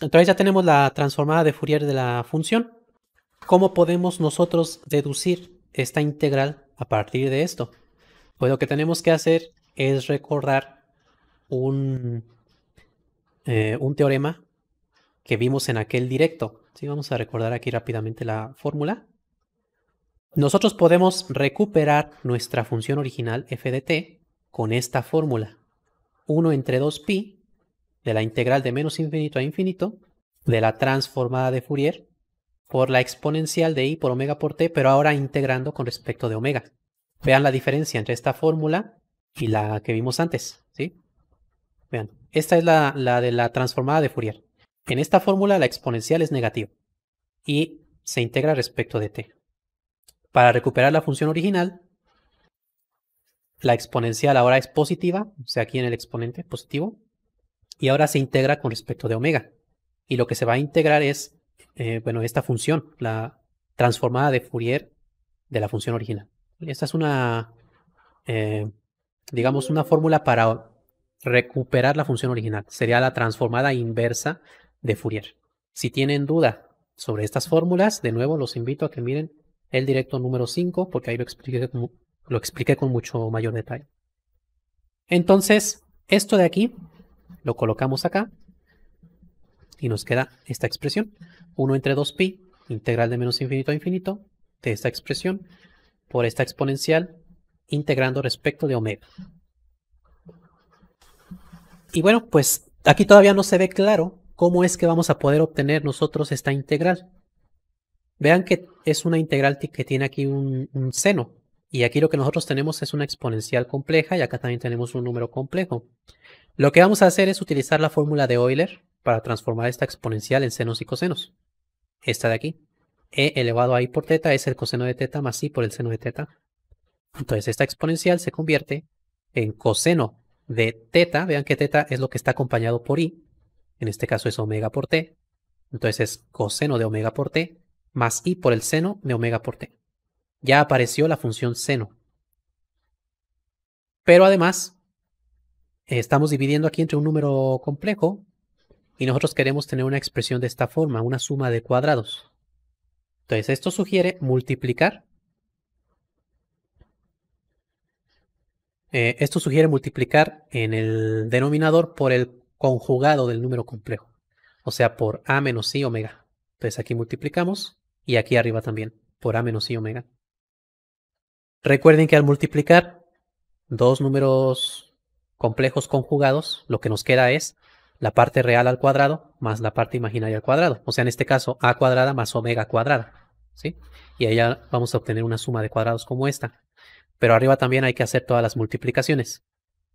Entonces ya tenemos la transformada de Fourier de la función. ¿Cómo podemos nosotros deducir esta integral a partir de esto? Pues lo que tenemos que hacer es recordar un, eh, un teorema que vimos en aquel directo. ¿sí? Vamos a recordar aquí rápidamente la fórmula. Nosotros podemos recuperar nuestra función original f de t con esta fórmula. 1 entre 2pi de la integral de menos infinito a infinito de la transformada de Fourier por la exponencial de i por omega por t, pero ahora integrando con respecto de omega. Vean la diferencia entre esta fórmula y la que vimos antes, ¿sí? Vean, esta es la, la de la transformada de Fourier. En esta fórmula la exponencial es negativa y se integra respecto de t. Para recuperar la función original, la exponencial ahora es positiva, o sea, aquí en el exponente positivo, y ahora se integra con respecto de omega. Y lo que se va a integrar es, eh, bueno, esta función, la transformada de Fourier de la función original. Esta es una, eh, digamos, una fórmula para recuperar la función original. Sería la transformada inversa de Fourier. Si tienen duda sobre estas fórmulas, de nuevo los invito a que miren el directo número 5, porque ahí lo expliqué, lo expliqué con mucho mayor detalle. Entonces, esto de aquí lo colocamos acá y nos queda esta expresión. 1 entre 2pi, integral de menos infinito a infinito, de esta expresión por esta exponencial integrando respecto de omega. Y bueno, pues aquí todavía no se ve claro cómo es que vamos a poder obtener nosotros esta integral. Vean que es una integral que tiene aquí un, un seno. Y aquí lo que nosotros tenemos es una exponencial compleja y acá también tenemos un número complejo. Lo que vamos a hacer es utilizar la fórmula de Euler para transformar esta exponencial en senos y cosenos. Esta de aquí. E elevado a i por teta es el coseno de teta más i por el seno de teta. Entonces esta exponencial se convierte en coseno de teta. Vean que teta es lo que está acompañado por i. En este caso es omega por t. Entonces es coseno de omega por t más i por el seno de omega por t. Ya apareció la función seno. Pero además estamos dividiendo aquí entre un número complejo y nosotros queremos tener una expresión de esta forma, una suma de cuadrados. Entonces, esto sugiere multiplicar. Eh, esto sugiere multiplicar en el denominador por el conjugado del número complejo, o sea, por a menos i omega. Entonces, aquí multiplicamos y aquí arriba también, por a menos i omega. Recuerden que al multiplicar dos números complejos conjugados, lo que nos queda es la parte real al cuadrado más la parte imaginaria al cuadrado. O sea, en este caso, a cuadrada más omega cuadrada. ¿sí? Y ahí vamos a obtener una suma de cuadrados como esta. Pero arriba también hay que hacer todas las multiplicaciones.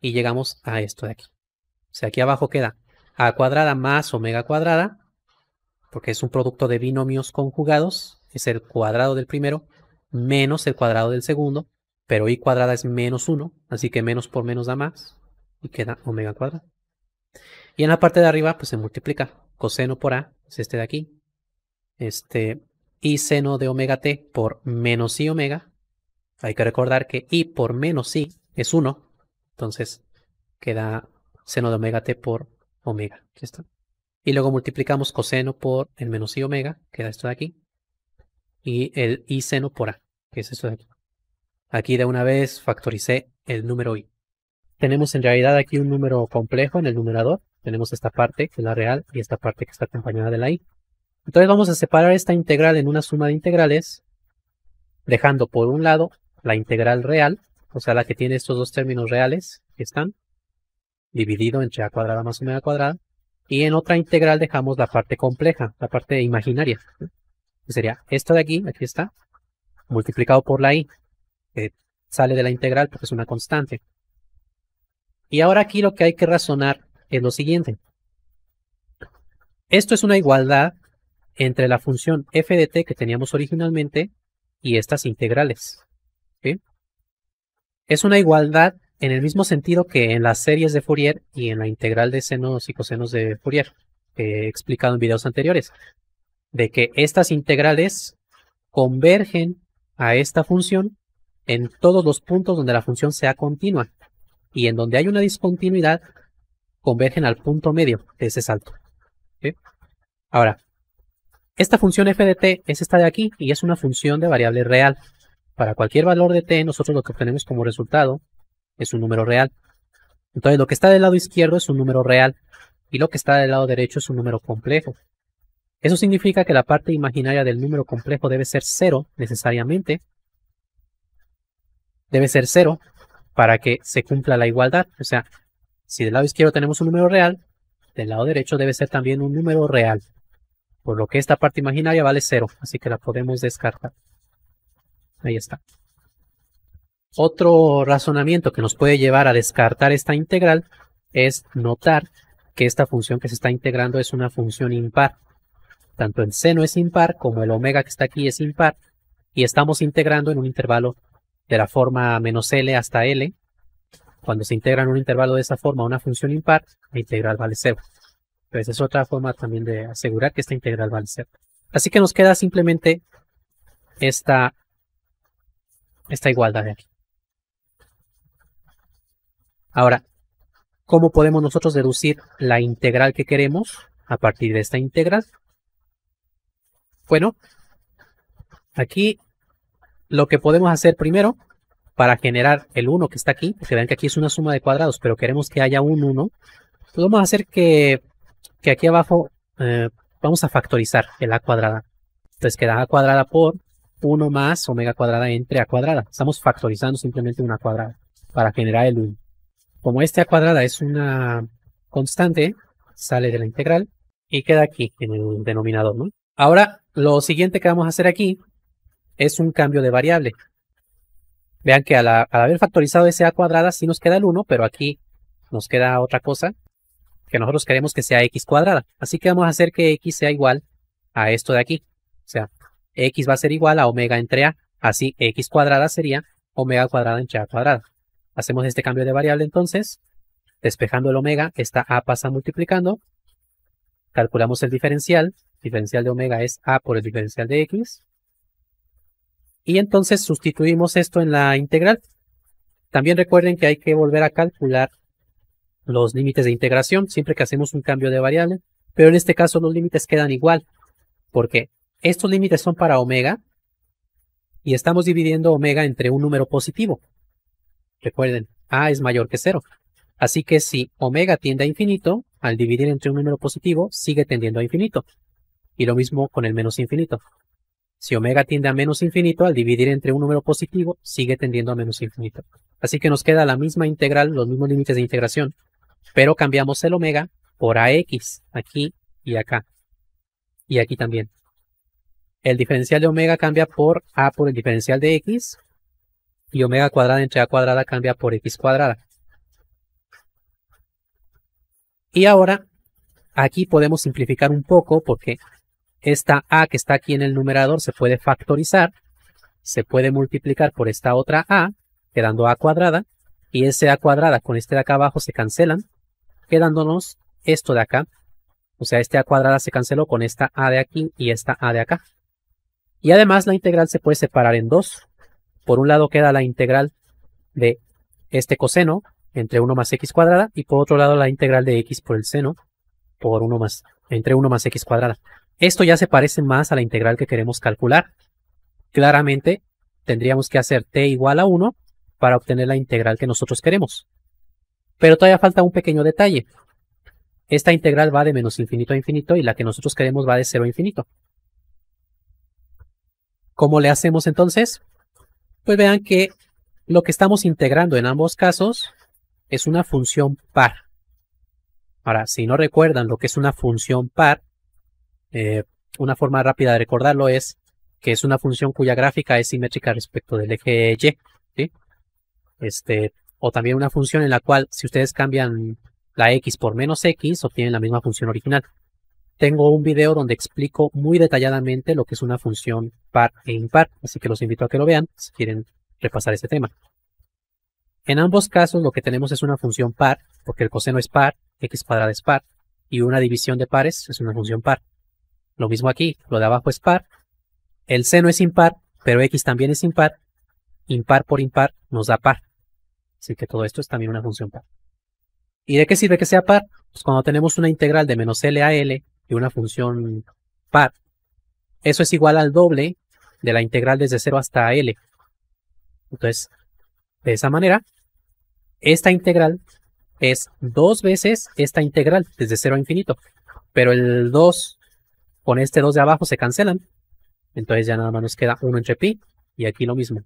Y llegamos a esto de aquí. O sea, aquí abajo queda a cuadrada más omega cuadrada, porque es un producto de binomios conjugados, es el cuadrado del primero menos el cuadrado del segundo, pero i cuadrada es menos 1, así que menos por menos da más, y queda omega cuadrado. Y en la parte de arriba, pues se multiplica coseno por A, es pues, este de aquí, este, y seno de omega t por menos i omega. Hay que recordar que i por menos i es 1, entonces queda seno de omega t por omega. Aquí está. Y luego multiplicamos coseno por el menos i omega, queda esto de aquí, y el i seno por a, que es esto de aquí. Aquí de una vez factoricé el número i tenemos en realidad aquí un número complejo en el numerador. Tenemos esta parte que es la real y esta parte que está acompañada de la i. Entonces vamos a separar esta integral en una suma de integrales, dejando por un lado la integral real, o sea, la que tiene estos dos términos reales que están, dividido entre a cuadrada más omega cuadrada, y en otra integral dejamos la parte compleja, la parte imaginaria, que sería esta de aquí, aquí está, multiplicado por la i, que sale de la integral porque es una constante. Y ahora aquí lo que hay que razonar es lo siguiente. Esto es una igualdad entre la función f de t que teníamos originalmente y estas integrales. Es una igualdad en el mismo sentido que en las series de Fourier y en la integral de senos y cosenos de Fourier, que he explicado en videos anteriores, de que estas integrales convergen a esta función en todos los puntos donde la función sea continua y en donde hay una discontinuidad convergen al punto medio de ese salto. Ahora, esta función f de t es esta de aquí y es una función de variable real. Para cualquier valor de t, nosotros lo que obtenemos como resultado es un número real. Entonces, lo que está del lado izquierdo es un número real y lo que está del lado derecho es un número complejo. Eso significa que la parte imaginaria del número complejo debe ser cero necesariamente. Debe ser cero para que se cumpla la igualdad. O sea, si del lado izquierdo tenemos un número real, del lado derecho debe ser también un número real. Por lo que esta parte imaginaria vale 0, así que la podemos descartar. Ahí está. Otro razonamiento que nos puede llevar a descartar esta integral es notar que esta función que se está integrando es una función impar. Tanto el seno es impar como el omega que está aquí es impar y estamos integrando en un intervalo de la forma menos L hasta L, cuando se integra en un intervalo de esa forma una función impar, la integral vale cero. Entonces es otra forma también de asegurar que esta integral vale 0. Así que nos queda simplemente esta, esta igualdad de aquí. Ahora, ¿cómo podemos nosotros deducir la integral que queremos a partir de esta integral? Bueno, aquí lo que podemos hacer primero para generar el 1 que está aquí, porque vean que aquí es una suma de cuadrados, pero queremos que haya un 1, Entonces vamos a hacer que, que aquí abajo eh, vamos a factorizar el a cuadrada. Entonces queda a cuadrada por 1 más omega cuadrada entre a cuadrada. Estamos factorizando simplemente una cuadrada para generar el 1. Como este a cuadrada es una constante, sale de la integral y queda aquí en el denominador. ¿no? Ahora, lo siguiente que vamos a hacer aquí es un cambio de variable. Vean que al, haber factorizado ese a cuadrada sí nos queda el 1, pero aquí nos queda otra cosa que nosotros queremos que sea x cuadrada. Así que vamos a hacer que x sea igual a esto de aquí. O sea, x va a ser igual a omega entre a. Así x cuadrada sería omega cuadrada entre a cuadrada. Hacemos este cambio de variable entonces. Despejando el omega, esta a pasa multiplicando. Calculamos el diferencial. diferencial de omega es a por el diferencial de x y entonces sustituimos esto en la integral. También recuerden que hay que volver a calcular los límites de integración siempre que hacemos un cambio de variable, pero en este caso los límites quedan igual, porque estos límites son para omega y estamos dividiendo omega entre un número positivo. Recuerden, a es mayor que cero. Así que si omega tiende a infinito, al dividir entre un número positivo, sigue tendiendo a infinito. Y lo mismo con el menos infinito. Si omega tiende a menos infinito, al dividir entre un número positivo, sigue tendiendo a menos infinito. Así que nos queda la misma integral, los mismos límites de integración, pero cambiamos el omega por ax, aquí y acá, y aquí también. El diferencial de omega cambia por a por el diferencial de x, y omega cuadrada entre a cuadrada cambia por x cuadrada. Y ahora, aquí podemos simplificar un poco porque esta A que está aquí en el numerador se puede factorizar, se puede multiplicar por esta otra A, quedando A cuadrada, y ese A cuadrada con este de acá abajo se cancelan, quedándonos esto de acá. O sea, este A cuadrada se canceló con esta A de aquí y esta A de acá. Y además la integral se puede separar en dos. Por un lado queda la integral de este coseno entre 1 más x cuadrada y por otro lado la integral de x por el seno por más, entre 1 más x cuadrada. Esto ya se parece más a la integral que queremos calcular. Claramente, tendríamos que hacer t igual a 1 para obtener la integral que nosotros queremos. Pero todavía falta un pequeño detalle. Esta integral va de menos infinito a infinito y la que nosotros queremos va de 0 a infinito. ¿Cómo le hacemos entonces? Pues vean que lo que estamos integrando en ambos casos es una función par. Ahora, si no recuerdan lo que es una función par, eh, una forma rápida de recordarlo es que es una función cuya gráfica es simétrica respecto del eje Y. Este, o también una función en la cual si ustedes cambian la X por menos X, obtienen la misma función original. Tengo un video donde explico muy detalladamente lo que es una función par e impar, así que los invito a que lo vean si quieren repasar este tema. En ambos casos lo que tenemos es una función par, porque el coseno es par, x cuadrada es par, y una división de pares es una función par. Lo mismo aquí, lo de abajo es par. El seno es impar, pero x también es impar. Impar por impar nos da par. Así que todo esto es también una función par. ¿Y de qué sirve que sea par? Pues cuando tenemos una integral de menos L a L y una función par, eso es igual al doble de la integral desde 0 hasta L. Entonces, de esa manera, esta integral es dos veces esta integral desde 0 a infinito. Pero el 2 con este 2 de abajo se cancelan. Entonces ya nada más nos queda 1 entre pi y aquí lo mismo.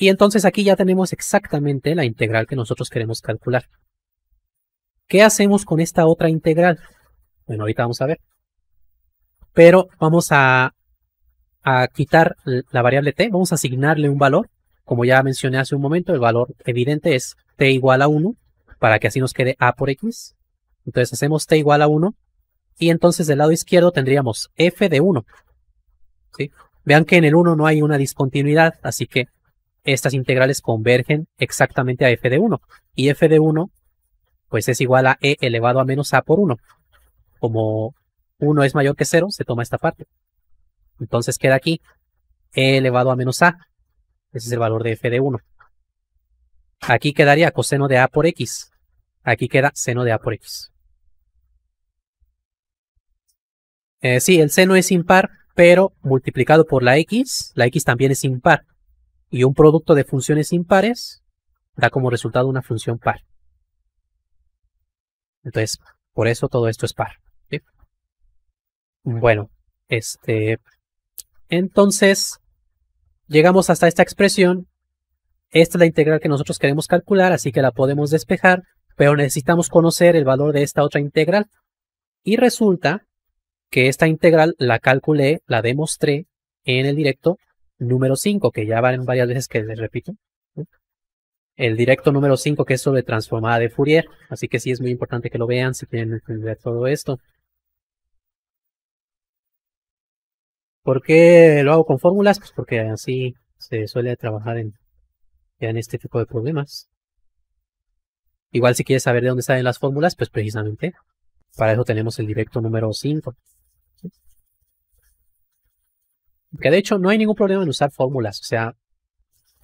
Y entonces aquí ya tenemos exactamente la integral que nosotros queremos calcular. ¿Qué hacemos con esta otra integral? Bueno, ahorita vamos a ver. Pero vamos a, a quitar la variable t, vamos a asignarle un valor. Como ya mencioné hace un momento, el valor evidente es t igual a 1, para que así nos quede a por x. Entonces hacemos t igual a 1 y entonces del lado izquierdo tendríamos f de 1. Vean que en el 1 no hay una discontinuidad, así que estas integrales convergen exactamente a f de 1. Y f de 1 pues es igual a e elevado a menos a por 1. Como 1 es mayor que 0, se toma esta parte. Entonces queda aquí e elevado a menos a. Ese es el valor de f de 1. Aquí quedaría coseno de a por x. Aquí queda seno de a por x. Eh, sí, el seno es impar, pero multiplicado por la x, la x también es impar. Y un producto de funciones impares da como resultado una función par. Entonces, por eso todo esto es par. Bueno, este. Entonces, llegamos hasta esta expresión. Esta es la integral que nosotros queremos calcular, así que la podemos despejar, pero necesitamos conocer el valor de esta otra integral. Y resulta que esta integral la calculé, la demostré en el directo número 5, que ya van varias veces que les repito. El directo número 5, que es sobre transformada de Fourier. Así que sí es muy importante que lo vean si quieren entender todo esto. ¿Por qué lo hago con fórmulas? Pues porque así se suele trabajar en, en este tipo de problemas. Igual si quieres saber de dónde salen las fórmulas, pues precisamente para eso tenemos el directo número 5. Que de hecho no hay ningún problema en usar fórmulas. O sea,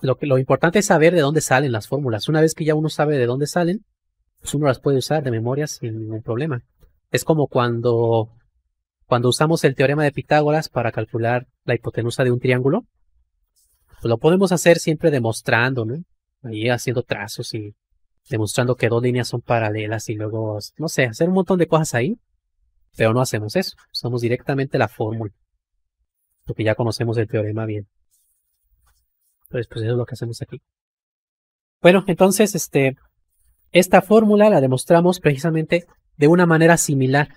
lo, que, lo importante es saber de dónde salen las fórmulas. Una vez que ya uno sabe de dónde salen, pues uno las puede usar de memoria sin ningún problema. Es como cuando, cuando usamos el teorema de Pitágoras para calcular la hipotenusa de un triángulo. Pues lo podemos hacer siempre demostrando, ¿no? Ahí haciendo trazos y demostrando que dos líneas son paralelas y luego, no sé, hacer un montón de cosas ahí. Pero no hacemos eso. Usamos directamente la fórmula porque ya conocemos el teorema bien. Entonces, pues eso es lo que hacemos aquí. Bueno, entonces, este, esta fórmula la demostramos precisamente de una manera similar.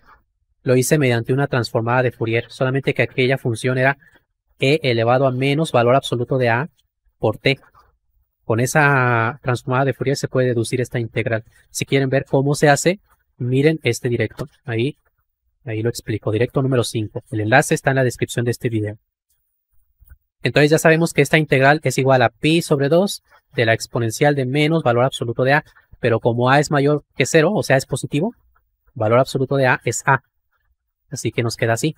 Lo hice mediante una transformada de Fourier, solamente que aquella función era e elevado a menos valor absoluto de a por t. Con esa transformada de Fourier se puede deducir esta integral. Si quieren ver cómo se hace, miren este directo. Ahí Ahí lo explico. Directo número 5. El enlace está en la descripción de este video. Entonces ya sabemos que esta integral es igual a pi sobre 2 de la exponencial de menos valor absoluto de a. Pero como a es mayor que 0, o sea, es positivo, valor absoluto de a es a. Así que nos queda así.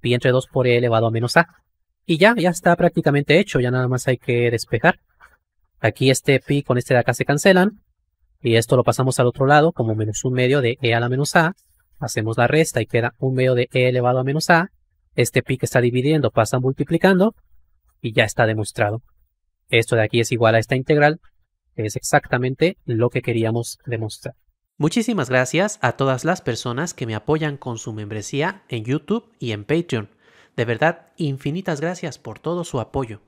Pi entre 2 por e elevado a menos a. Y ya, ya está prácticamente hecho. Ya nada más hay que despejar. Aquí este pi con este de acá se cancelan. Y esto lo pasamos al otro lado como menos un medio de e a la menos a hacemos la resta y queda un medio de e elevado a menos a. Este pi que está dividiendo pasa multiplicando y ya está demostrado. Esto de aquí es igual a esta integral, que es exactamente lo que queríamos demostrar. Muchísimas gracias a todas las personas que me apoyan con su membresía en YouTube y en Patreon. De verdad, infinitas gracias por todo su apoyo.